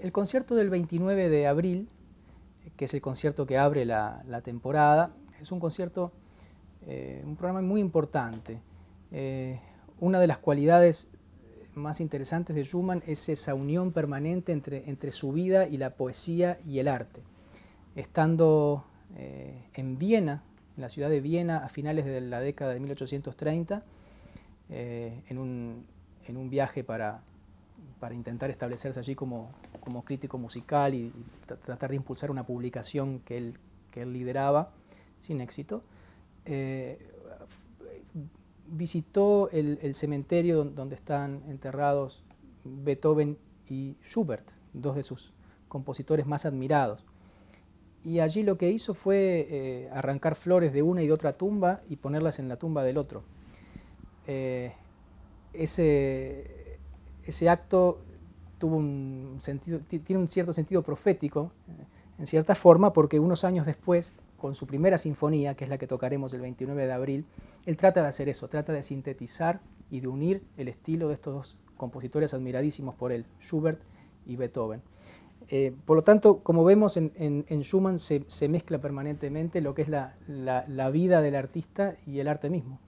El concierto del 29 de abril, que es el concierto que abre la, temporada, es un concierto, eh, un programa muy importante. Eh, una de las cualidades más interesantes de Schumann es esa unión permanente entre, su vida y la poesía y el arte. Estando eh, en Viena, en la ciudad de Viena, a finales de la década de 1830, en un, viaje para intentar establecerse allí como, como crítico musical y, tratar de impulsar una publicación que él, que lideraba sin éxito. Eh, visitó el, cementerio donde están enterrados Beethoven y Schubert, dos de sus compositores más admirados. Y allí lo que hizo fue eh, arrancar flores de una y de otra tumba y ponerlas en la tumba del otro. Eh, ese, ese acto tuvo un tiene un cierto sentido profético, eh, en cierta forma, porque unos años después, con su primera sinfonía, que es la que tocaremos el 29 de abril, él trata de hacer eso, trata de sintetizar y de unir el estilo de estos dos compositores admiradísimos por él, Schubert y Beethoven. Eh, por lo tanto, como vemos en, Schumann se, mezcla permanentemente lo que es la vida del artista y el arte mismo.